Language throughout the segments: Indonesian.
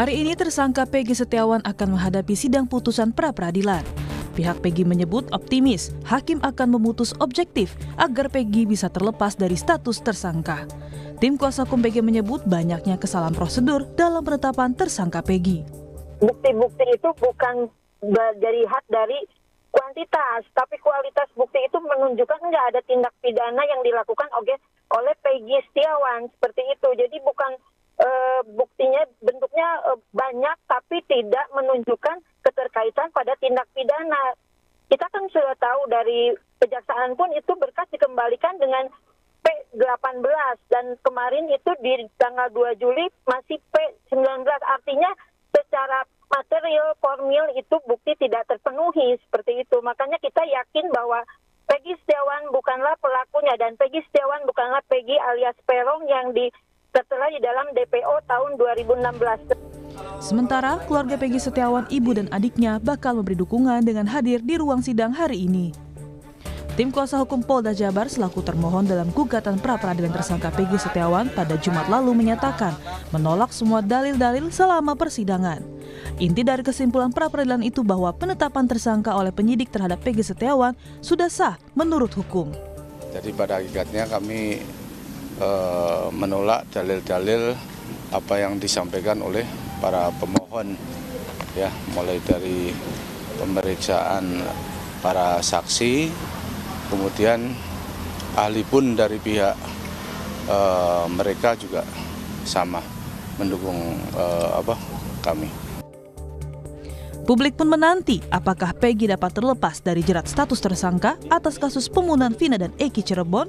Hari ini tersangka Peggy Setiawan akan menghadapi sidang putusan pra-peradilan. Pihak Peggy menyebut optimis hakim akan memutus objektif agar Peggy bisa terlepas dari status tersangka. Tim kuasa hukum Peggy menyebut banyaknya kesalahan prosedur dalam penetapan tersangka Peggy. Bukti-bukti itu bukan dari hak dari kuantitas, tapi kualitas bukti itu menunjukkan nggak ada tindak pidana yang dilakukan oleh Peggy Setiawan seperti itu. Jadi bukan Eh, buktinya bentuknya e, banyak tapi tidak menunjukkan keterkaitan pada tindak pidana. Kita kan sudah tahu dari kejaksaan pun itu berkas dikembalikan dengan P18 dan kemarin itu di tanggal 2 Juli masih P19 artinya secara material formil itu bukti tidak terpenuhi seperti itu. Makanya kita yakin bahwa pegi Setiawan bukanlah pelakunya dan pegi Setiawan bukanlah pegi alias Perong yang di setelah di dalam DPO tahun 2016. Sementara, keluarga Peggy Setiawan, ibu dan adiknya bakal memberi dukungan dengan hadir di ruang sidang hari ini. Tim kuasa hukum Polda Jabar selaku termohon dalam gugatan pra peradilan tersangka Peggy Setiawan pada Jumat lalu menyatakan menolak semua dalil-dalil selama persidangan. Inti dari kesimpulan pra peradilan itu bahwa penetapan tersangka oleh penyidik terhadap Peggy Setiawan sudah sah menurut hukum. Jadi pada akhirnya kami Eh, menolak dalil-dalil apa yang disampaikan oleh para pemohon ya mulai dari pemeriksaan para saksi kemudian ahli pun dari pihak e, mereka juga sama mendukung e, apa kami Publik pun menanti apakah Peggy dapat terlepas dari jerat status tersangka atas kasus pembunuhan Vina dan Eki Cirebon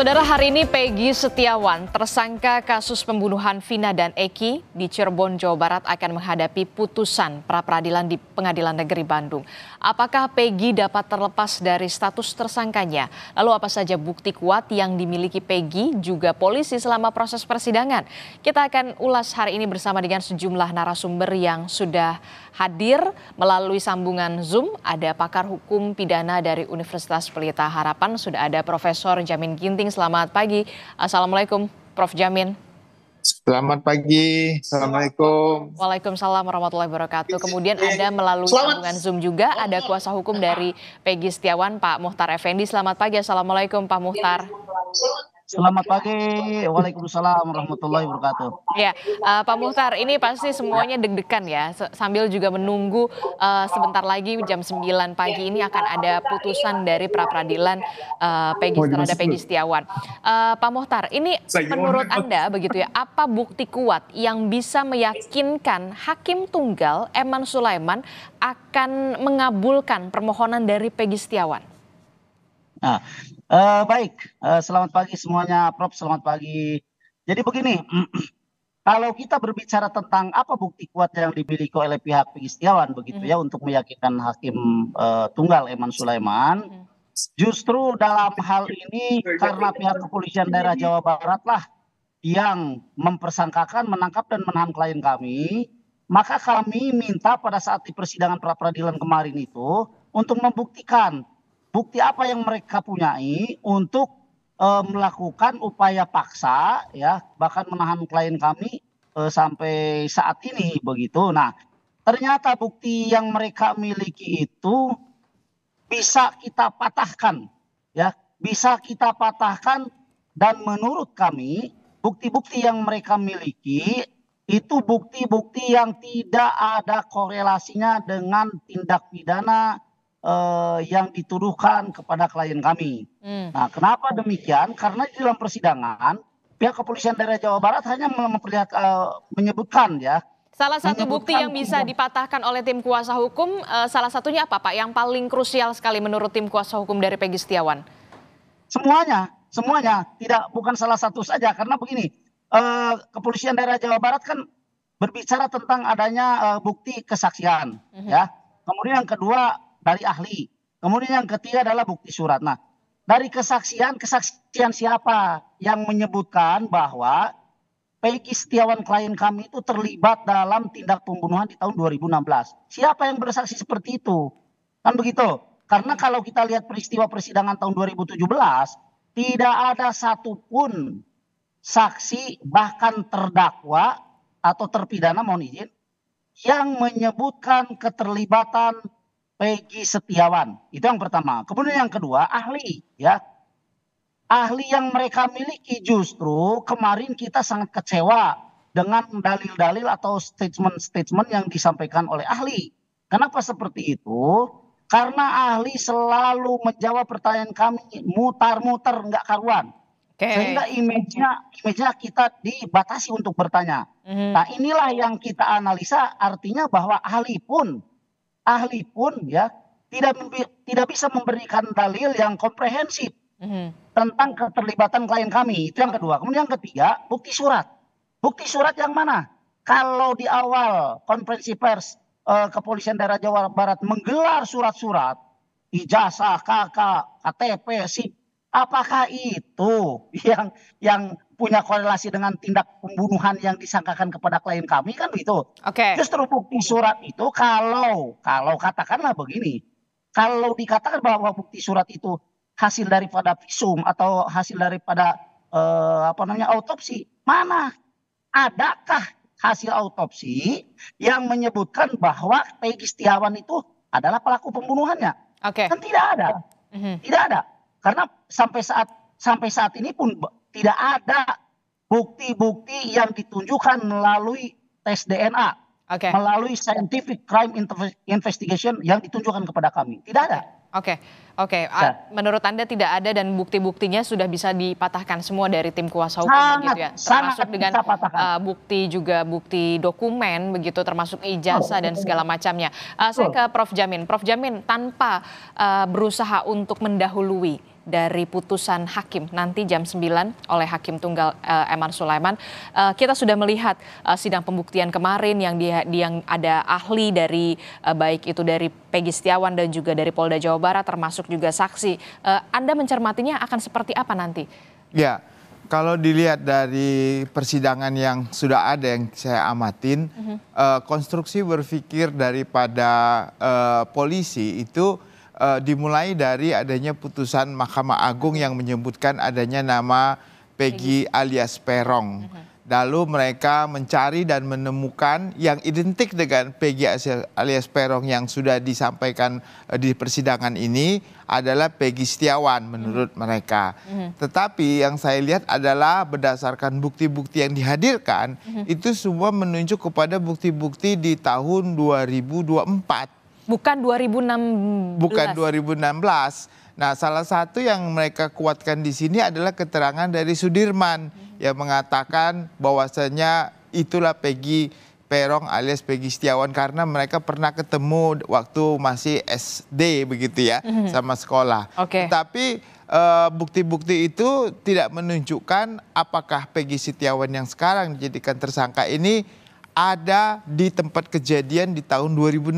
Saudara hari ini Peggy Setiawan, tersangka kasus pembunuhan Vina dan Eki di Cirebon, Jawa Barat akan menghadapi putusan pra peradilan di Pengadilan Negeri Bandung. Apakah Peggy dapat terlepas dari status tersangkanya? Lalu apa saja bukti kuat yang dimiliki Peggy juga polisi selama proses persidangan? Kita akan ulas hari ini bersama dengan sejumlah narasumber yang sudah hadir melalui sambungan Zoom. Ada pakar hukum pidana dari Universitas Pelita Harapan, sudah ada Profesor Jamin Ginting Selamat pagi. Assalamualaikum, Prof. Jamin. Selamat pagi, Assalamualaikum. Waalaikumsalam warahmatullahi wabarakatuh. Kemudian ada melalui selamat. sambungan Zoom juga, ada kuasa hukum dari Peggy Setiawan, Pak Muhtar Effendi. Selamat pagi, Assalamualaikum Pak Muhtar. Selamat. Selamat pagi. Waalaikumsalam warahmatullahi wabarakatuh. Ya, uh, Pak Muhtar, ini pasti semuanya deg-degan ya. Sambil juga menunggu uh, sebentar lagi jam 9 pagi ini akan ada putusan dari pra peradilan uh, Peggy oh, iya, terhadap Peggy Setiawan. Uh, Pak Muhtar, ini menurut Anda begitu ya, apa bukti kuat yang bisa meyakinkan hakim tunggal Eman Sulaiman akan mengabulkan permohonan dari Peggy Setiawan? Nah, Uh, baik, uh, selamat pagi semuanya, Prof. Selamat pagi. Jadi begini, kalau kita berbicara tentang apa bukti kuat yang dimiliki oleh pihak pengistiawan begitu mm. ya mhm. untuk meyakinkan hakim uh, tunggal Eman Sulaiman, mm. justru dalam hal ini karena pihak kepolisian daerah mhm. Jawa Barat lah yang mempersangkakan menangkap dan menahan klien kami, maka kami minta pada saat di persidangan pra peradilan kemarin itu untuk membuktikan bukti apa yang mereka punyai untuk e, melakukan upaya paksa ya bahkan menahan klien kami e, sampai saat ini begitu. Nah, ternyata bukti yang mereka miliki itu bisa kita patahkan ya, bisa kita patahkan dan menurut kami bukti-bukti yang mereka miliki itu bukti-bukti yang tidak ada korelasinya dengan tindak pidana uh, yang dituduhkan kepada klien kami. Hmm. Nah, kenapa demikian? Karena di dalam persidangan pihak kepolisian daerah Jawa Barat hanya memperlihatkan, uh, eh, menyebutkan ya Salah satu bukti yang bisa dipatahkan oleh tim kuasa hukum, uh, salah satunya apa Pak? Yang paling krusial sekali menurut tim kuasa hukum dari Peggy Setiawan? Semuanya, semuanya. Tidak, bukan salah satu saja. Karena begini, uh, kepolisian daerah Jawa Barat kan berbicara tentang adanya uh, bukti kesaksian. Mm -hmm. ya. Kemudian yang kedua, dari ahli. Kemudian yang ketiga adalah bukti surat. Nah, dari kesaksian, kesaksian siapa yang menyebutkan bahwa Peggy Setiawan klien kami itu terlibat dalam tindak pembunuhan di tahun 2016. Siapa yang bersaksi seperti itu? Kan begitu. Karena kalau kita lihat peristiwa persidangan tahun 2017, tidak ada satupun saksi bahkan terdakwa atau terpidana mohon izin yang menyebutkan keterlibatan Peggy Setiawan. Itu yang pertama. Kemudian yang kedua, ahli ya. Ahli yang mereka miliki justru kemarin kita sangat kecewa dengan dalil-dalil atau statement-statement yang disampaikan oleh ahli. Kenapa seperti itu? Karena ahli selalu menjawab pertanyaan kami mutar-mutar nggak karuan. Okay. Sehingga image-nya image kita dibatasi untuk bertanya. Mm -hmm. Nah, inilah yang kita analisa artinya bahwa ahli pun ahli pun ya tidak tidak bisa memberikan dalil yang komprehensif mm-hmm. tentang keterlibatan klien kami. Itu yang kedua. Kemudian yang ketiga, bukti surat. Bukti surat yang mana? Kalau di awal konferensi pers eh, Kepolisian Daerah Jawa Barat menggelar surat-surat ijazah, KK, KTP, SIP apakah itu yang yang punya korelasi dengan tindak pembunuhan yang disangkakan kepada klien kami kan Oke. Okay. Justru bukti surat itu kalau kalau katakanlah begini, kalau dikatakan bahwa bukti surat itu hasil daripada visum atau hasil daripada eh, apa namanya autopsi, mana adakah hasil autopsi yang menyebutkan bahwa Peggy Setiawan itu adalah pelaku pembunuhannya? Okay. Kan tidak ada. Mm -hmm. Tidak ada. Karena sampai saat sampai saat ini pun tidak ada bukti-bukti yang ditunjukkan melalui tes DNA, okay. melalui scientific crime investigation yang ditunjukkan kepada kami. Tidak ada. Oke, okay. oke. Okay. Ya. Menurut anda tidak ada dan bukti-buktinya sudah bisa dipatahkan semua dari tim kuasa hukum, sangat, begitu ya? Termasuk dengan uh, bukti juga bukti dokumen, begitu, termasuk ijazah oh, dan segala macamnya. Uh, saya ke Prof Jamin. Prof Jamin, tanpa uh, berusaha untuk mendahului dari putusan hakim nanti jam 9 oleh Hakim Tunggal uh, Eman Sulaiman. Uh, kita sudah melihat uh, sidang pembuktian kemarin yang dia yang ada ahli dari uh, baik itu dari Pegi Setiawan dan juga dari Polda Jawa Barat termasuk juga saksi. Uh, Anda mencermatinya akan seperti apa nanti? Ya. Kalau dilihat dari persidangan yang sudah ada yang saya amatin, mm -hmm. uh, konstruksi berpikir daripada uh, polisi itu uh, dimulai dari adanya putusan Mahkamah Agung yang menyebutkan adanya nama Peggy alias Perong. Mhm. Lalu mereka mencari dan menemukan yang identik dengan Peggy alias Perong yang sudah disampaikan eh, di persidangan ini adalah Peggy Setiawan menurut mhm. mereka. Mhm. Tetapi yang saya lihat adalah berdasarkan bukti-bukti yang dihadirkan itu semua menunjuk kepada bukti-bukti di tahun 2024 Bukan 2016. Bukan 2016. Nah, salah satu yang mereka kuatkan di sini adalah keterangan dari Sudirman hmm. yang mengatakan bahwasanya itulah Peggy Perong alias Peggy Setiawan karena mereka pernah ketemu waktu masih SD begitu ya hmm. sama sekolah. Okay. Tapi eh, bukti-bukti e, itu tidak menunjukkan apakah Peggy Setiawan yang sekarang dijadikan tersangka ini ada di tempat kejadian di tahun 2016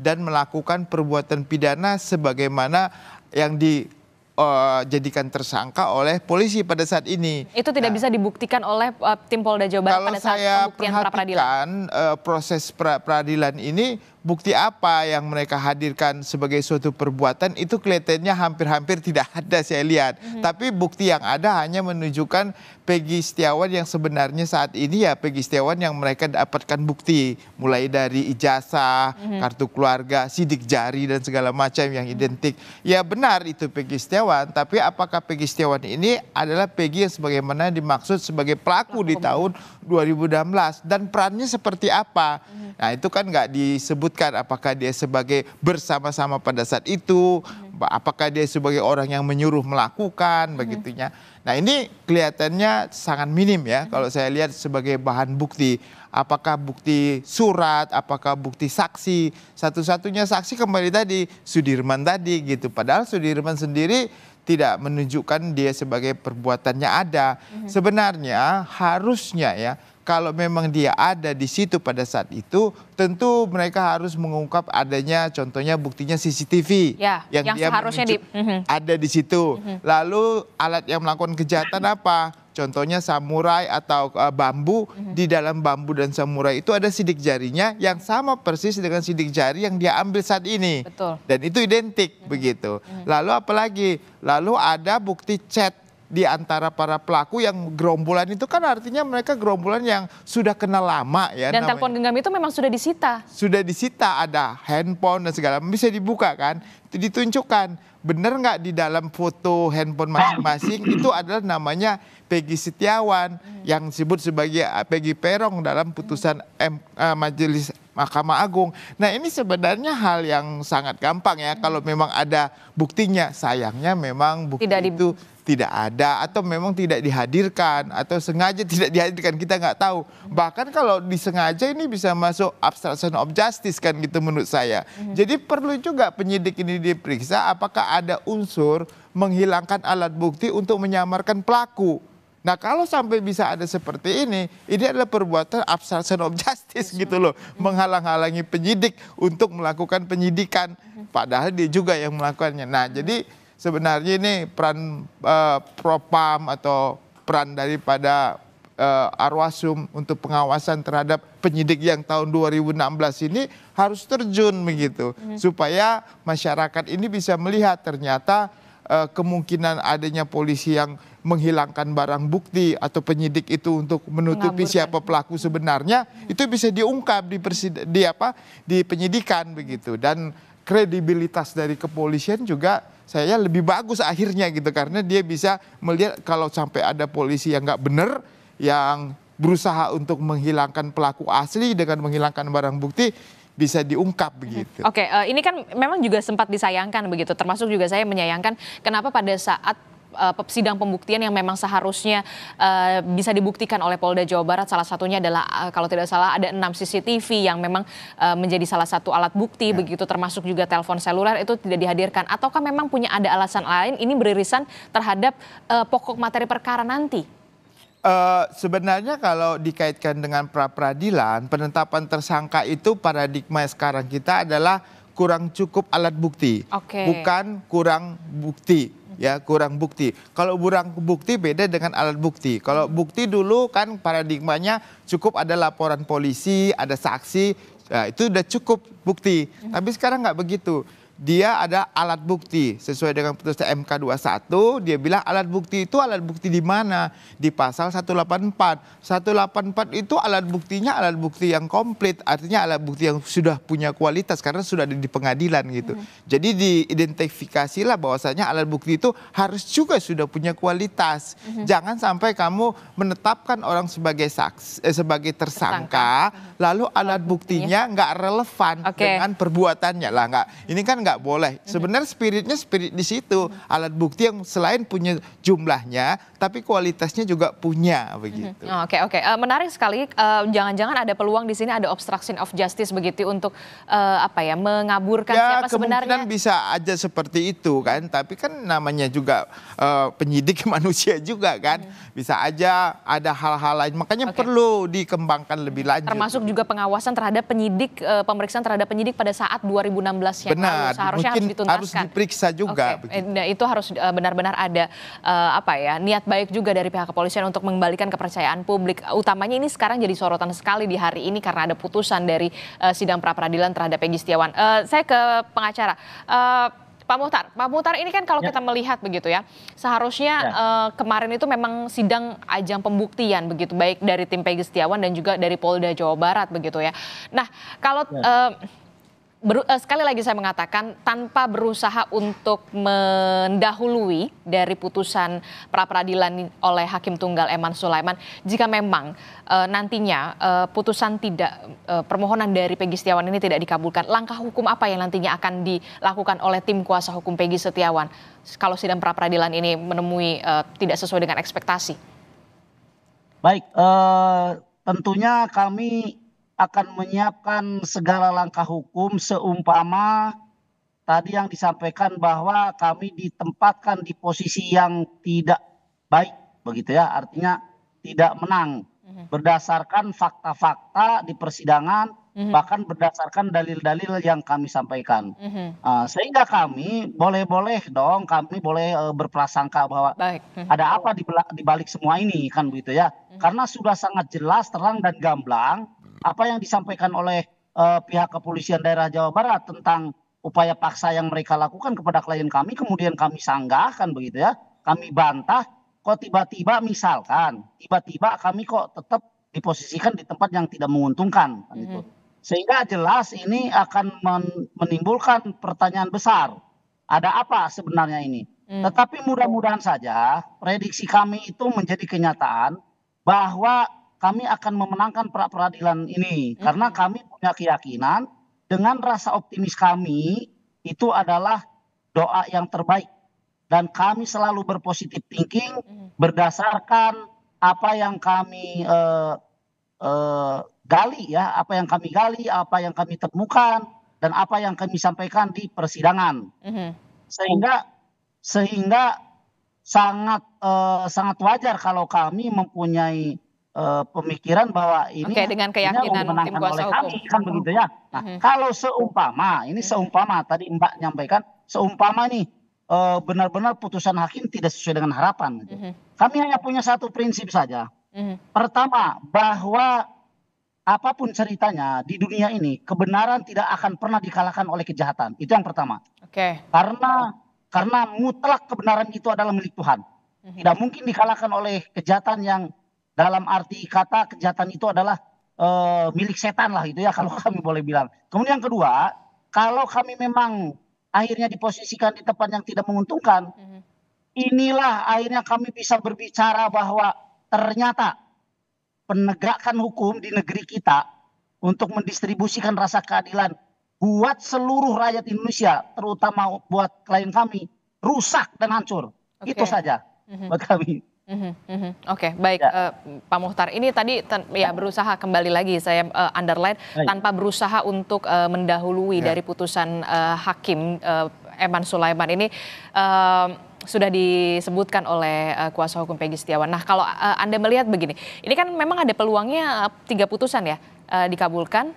dan melakukan perbuatan pidana sebagaimana yang di uh, jadikan tersangka oleh polisi pada saat ini. Itu tidak nah, bisa dibuktikan oleh uh, tim Polda Jawa Barat pada saat pembuktian pra peradilan. Uh, eh, proses pra peradilan ini bukti apa yang mereka hadirkan sebagai suatu perbuatan itu kelihatannya hampir-hampir tidak ada saya lihat. Mm -hmm. Tapi bukti yang ada hanya menunjukkan Peggy Setiawan yang sebenarnya saat ini ya Peggy Setiawan yang mereka dapatkan bukti mulai dari ijazah, mm -hmm. kartu keluarga, sidik jari dan segala macam yang identik. Mm -hmm. Ya benar itu Peggy Setiawan, tapi apakah Peggy Setiawan ini adalah Peggy yang sebagaimana dimaksud sebagai pelaku, pelaku di tahun 2016 dan perannya seperti apa? Mhm. Nah, itu kan nggak disebut disebutkan apakah dia sebagai bersama-sama pada saat itu, apakah dia sebagai orang yang menyuruh melakukan begitunya. Nah, ini kelihatannya sangat minim ya kalau saya lihat sebagai bahan bukti. Apakah bukti surat, apakah bukti saksi? Satu-satunya saksi kembali tadi Sudirman tadi gitu. Padahal Sudirman sendiri tidak menunjukkan dia sebagai perbuatannya ada. Mhm. Sebenarnya harusnya ya kalau memang dia ada di situ pada saat itu, tentu mereka harus mengungkap adanya, contohnya buktinya CCTV ya, yang, yang dia seharusnya di... Mhm. ada di situ. Mhm. Lalu alat yang melakukan kejahatan apa? Contohnya samurai atau uh, bambu. Mm -hmm. Di dalam bambu dan samurai itu ada sidik jarinya yang sama persis dengan sidik jari yang dia ambil saat ini. Betul. Dan itu identik mm -hmm. begitu. Mm -hmm. Lalu apalagi? Lalu ada bukti chat di antara para pelaku yang gerombolan itu kan artinya mereka gerombolan yang sudah kenal lama ya. Dan namanya. telepon genggam itu memang sudah disita. Sudah disita, ada handphone dan segala bisa dibuka kan, ditunjukkan. Benar nggak di dalam foto handphone masing-masing itu adalah namanya Peggy Setiawan hmm. yang disebut sebagai eh, Peggy Perong dalam putusan M, uh, Majelis Mahkamah Agung. Nah ini sebenarnya hal yang sangat gampang ya kalau hmm. memang ada buktinya. Sayangnya memang bukti tidak itu tidak ada atau memang tidak dihadirkan atau sengaja tidak dihadirkan kita nggak tahu hmm. bahkan kalau disengaja ini bisa masuk abstraction of justice kan gitu menurut saya hmm. jadi perlu juga penyidik ini diperiksa apakah ada unsur menghilangkan alat bukti untuk menyamarkan pelaku Nah kalau sampai bisa ada seperti ini, ini adalah perbuatan obstruction of justice gitu loh. Menghalang-halangi penyidik untuk melakukan penyidikan. Padahal dia juga yang melakukannya. Nah jadi sebenarnya ini peran uh, propam atau peran daripada uh, Arwasum untuk pengawasan terhadap penyidik yang tahun 2016 ini harus terjun begitu. Hmm. Supaya masyarakat ini bisa melihat ternyata uh, kemungkinan adanya polisi yang menghilangkan barang bukti atau penyidik itu untuk menutupi siapa pelaku sebenarnya hmm. itu bisa diungkap di, persid, di apa di penyidikan begitu dan kredibilitas dari kepolisian juga saya lebih bagus akhirnya gitu karena dia bisa melihat kalau sampai ada polisi yang nggak benar yang berusaha untuk menghilangkan pelaku asli dengan menghilangkan barang bukti bisa diungkap begitu. Oke, okay, uh, eh, ini kan memang juga sempat disayangkan begitu, termasuk juga saya menyayangkan kenapa pada saat uh, sidang pembuktian yang memang seharusnya uh, bisa dibuktikan oleh Polda Jawa Barat salah satunya adalah uh, kalau tidak salah ada enam CCTV yang memang uh, menjadi salah satu alat bukti ya. begitu termasuk juga telepon seluler itu tidak dihadirkan ataukah memang punya ada alasan lain ini beririsan terhadap uh, pokok materi perkara nanti? Uh, sebenarnya kalau dikaitkan dengan pra peradilan, penetapan tersangka itu paradigma sekarang kita adalah kurang cukup alat bukti, okay. bukan kurang bukti ya kurang bukti. Kalau kurang bukti beda dengan alat bukti. Kalau bukti dulu kan paradigmanya cukup ada laporan polisi, ada saksi, nah, itu sudah cukup bukti. Tapi sekarang nggak begitu dia ada alat bukti sesuai dengan putusan MK 21 dia bilang alat bukti itu alat bukti di mana di pasal 184 184 itu alat buktinya alat bukti yang komplit artinya alat bukti yang sudah punya kualitas karena sudah ada di pengadilan gitu hmm. jadi diidentifikasilah bahwasanya alat bukti itu harus juga sudah punya kualitas hmm. jangan sampai kamu menetapkan orang sebagai saksi eh, sebagai tersangka, tersangka. lalu alat buktinya nggak relevan okay. dengan perbuatannya lah nggak ini kan nggak boleh. Sebenarnya spiritnya spirit di situ. Alat bukti yang selain punya jumlahnya, tapi kualitasnya juga punya mhm. begitu. Oke oh, oke, okay, okay. uh, eh, menarik sekali. Eh, jangan-jangan uh, ada peluang di sini ada obstruction of justice begitu untuk uh, apa ya mengaburkan ya, siapa sebenarnya. bisa aja seperti itu kan, tapi kan namanya juga uh, penyidik manusia juga kan, iya. bisa aja ada hal-hal lain. Makanya okay. perlu dikembangkan lebih lanjut. Termasuk juga pengawasan terhadap penyidik, uh, pemeriksaan terhadap penyidik pada saat 2016 yang Benar, seharusnya harus dituntaskan. Harus diperiksa juga. Okay. Nah Itu harus e, benar-benar ada uh, apa ya niat baik juga dari pihak kepolisian untuk mengembalikan kepercayaan publik. Utamanya ini sekarang jadi sorotan sekali di hari ini karena ada putusan dari uh, sidang pra peradilan terhadap Pegi Setiawan. Uh, saya ke pengacara. Uh, Pak Muhtar, Pak Muhtar ini kan kalau ya. kita melihat begitu ya, seharusnya ya. Uh, kemarin itu memang sidang ajang pembuktian begitu, baik dari tim Peggy Setiawan dan juga dari Polda Jawa Barat begitu ya. Nah, kalau ya. uh, Ber, uh, eh, sekali lagi saya mengatakan tanpa berusaha untuk mendahului dari putusan pra peradilan oleh Hakim Tunggal Eman Sulaiman, jika memang uh, nantinya uh, putusan tidak uh, permohonan dari Pegi Setiawan ini tidak dikabulkan, langkah hukum apa yang nantinya akan dilakukan oleh tim kuasa hukum Pegi Setiawan kalau sidang pra peradilan ini menemui uh, tidak sesuai dengan ekspektasi? Baik, uh, tentunya kami akan menyiapkan segala langkah hukum seumpama tadi yang disampaikan bahwa kami ditempatkan di posisi yang tidak baik begitu ya artinya tidak menang mhm. berdasarkan fakta-fakta di persidangan mm bahkan berdasarkan dalil-dalil yang kami sampaikan uh, sehingga kami boleh-boleh dong kami boleh uh, berprasangka bahwa Baik. Mhm. ada apa di, balik semua ini kan begitu ya mm karena sudah sangat jelas terang dan gamblang apa yang disampaikan oleh uh, pihak kepolisian daerah Jawa Barat tentang upaya paksa yang mereka lakukan kepada klien kami kemudian kami sanggah kan begitu ya kami bantah kok tiba-tiba misalkan tiba-tiba kami kok tetap diposisikan di tempat yang tidak menguntungkan kan Mm-hmm. Gitu. Sehingga jelas ini akan men- menimbulkan pertanyaan besar. Ada apa sebenarnya ini? Mm. Tetapi mudah-mudahan saja prediksi kami itu menjadi kenyataan bahwa kami akan memenangkan pra peradilan ini hmm. karena kami punya keyakinan dengan rasa optimis kami itu adalah doa yang terbaik dan kami selalu berpositif thinking hmm. berdasarkan apa yang kami uh, uh, gali ya apa yang kami gali apa yang kami temukan dan apa yang kami sampaikan di persidangan hmm. sehingga sehingga sangat uh, sangat wajar kalau kami mempunyai uh, pemikiran bahwa ini okay, dengan keyakinan tim kuasa oleh hukum. kami kan begitu ya. Nah, hmm. kalau seumpama ini mhm. seumpama tadi Mbak nyampaikan seumpama nih benar eh, benar-benar putusan hakim tidak sesuai dengan harapan gitu. Hmm. Kami hanya punya satu prinsip saja. Hmm. Pertama, bahwa apapun ceritanya di dunia ini kebenaran tidak akan pernah dikalahkan oleh kejahatan. Itu yang pertama. Oke. Okay. Karena karena mutlak kebenaran itu adalah milik Tuhan. Mhm. Tidak mungkin dikalahkan oleh kejahatan yang dalam arti kata kejahatan itu adalah e, milik setan lah itu ya kalau kami boleh bilang. Kemudian yang kedua, kalau kami memang akhirnya diposisikan di tempat yang tidak menguntungkan, mhm. inilah akhirnya kami bisa berbicara bahwa ternyata penegakan hukum di negeri kita untuk mendistribusikan rasa keadilan buat seluruh rakyat Indonesia, terutama buat klien kami, rusak dan hancur. Okay. Itu saja mm buat kami. Mm -hmm. Oke, okay, baik ya. uh, Pak Muhtar. Ini tadi ya, ya berusaha kembali lagi saya uh, underline baik. tanpa berusaha untuk uh, mendahului ya. dari putusan uh, hakim uh, Eman Sulaiman ini uh, sudah disebutkan oleh uh, kuasa hukum Peggy Setiawan. Nah, kalau uh, Anda melihat begini, ini kan memang ada peluangnya uh, tiga putusan ya, uh, dikabulkan,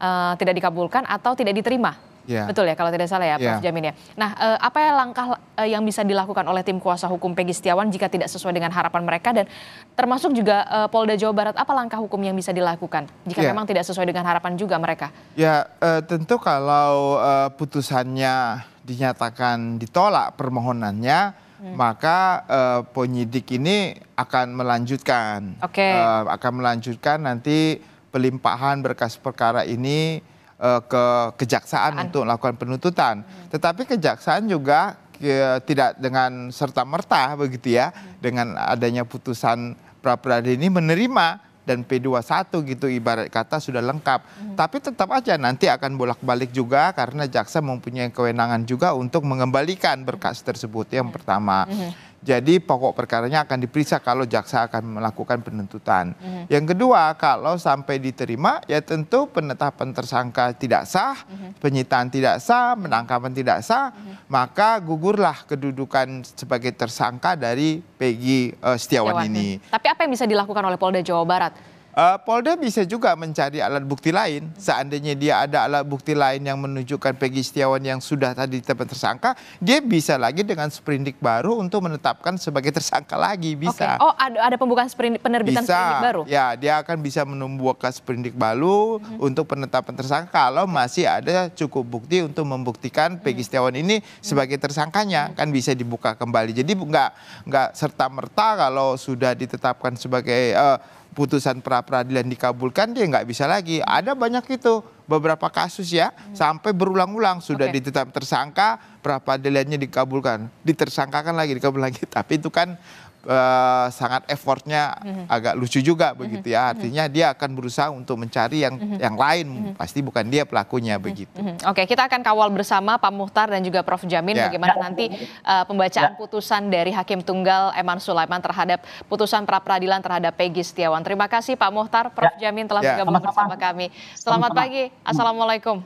uh, tidak dikabulkan atau tidak diterima Yeah. Betul ya kalau tidak salah ya Prof yeah. Jamin ya. Nah, eh, apa ya langkah eh, yang bisa dilakukan oleh tim kuasa hukum Peggy Setiawan jika tidak sesuai dengan harapan mereka dan termasuk juga eh, Polda Jawa Barat apa langkah hukum yang bisa dilakukan jika yeah. memang tidak sesuai dengan harapan juga mereka? Ya, yeah, eh, tentu kalau eh, putusannya dinyatakan ditolak permohonannya hmm. maka eh, penyidik ini akan melanjutkan okay. eh, akan melanjutkan nanti pelimpahan berkas perkara ini uh, ke kejaksaan untuk melakukan penuntutan. Hmm. Tetapi kejaksaan juga ke, tidak dengan serta merta begitu ya hmm. dengan adanya putusan pra peradilan ini menerima dan P21 gitu ibarat kata sudah lengkap. Hmm. Tapi tetap aja nanti akan bolak-balik juga karena jaksa mempunyai kewenangan juga untuk mengembalikan berkas tersebut yang pertama. Hmm. Jadi pokok perkaranya akan diperiksa kalau jaksa akan melakukan penuntutan. Mm-hmm. Yang kedua, kalau sampai diterima ya tentu penetapan tersangka tidak sah, mm-hmm. penyitaan tidak sah, penangkapan tidak sah, mm-hmm. maka gugurlah kedudukan sebagai tersangka dari Peggy uh, Setiawan, Setiawan ini. Tapi apa yang bisa dilakukan oleh Polda Jawa Barat? Uh, Polda bisa juga mencari alat bukti lain. Seandainya dia ada alat bukti lain yang menunjukkan Peggy Setiawan yang sudah tadi ditetapkan tersangka, dia bisa lagi dengan sprindik baru untuk menetapkan sebagai tersangka lagi bisa. Okay. Oh, ada, ada pembukaan sprindik, penerbitan bisa. sprindik baru? Ya, dia akan bisa menumbuhkan sprindik baru mm hmm. untuk penetapan tersangka kalau masih ada cukup bukti untuk membuktikan Peggy mm hmm. Setiawan ini mhm. sebagai tersangkanya mm hmm. kan bisa dibuka kembali. Jadi nggak nggak serta merta kalau sudah ditetapkan sebagai uh, putusan pra peradilan dikabulkan dia nggak bisa lagi. Ada banyak itu beberapa kasus ya hmm. sampai berulang-ulang sudah okay. ditetap tersangka pra peradilannya dikabulkan, ditersangkakan lagi dikabulkan lagi. Tapi itu kan Eh, sangat effortnya mm-hmm. agak lucu juga mhm. begitu mm-hmm. ya mhm. artinya dia akan berusaha untuk mencari yang mm-hmm. yang lain mm-hmm. pasti bukan dia pelakunya mhm. begitu. Mm-hmm. Oke kita akan kawal bersama Pak Muhtar dan juga Prof Jamin yeah. bagaimana nanti uh, pembacaan yeah. putusan dari Hakim Tunggal Eman Sulaiman terhadap putusan pra peradilan terhadap Peggy Setiawan. Terima kasih Pak Muhtar, Prof yeah. Jamin telah yeah. bergabung bersama kami. Selamat Selamat pagi, hmm. assalamualaikum.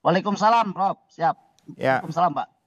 Waalaikumsalam Prof, siap. Ya. Waalaikumsalam Pak.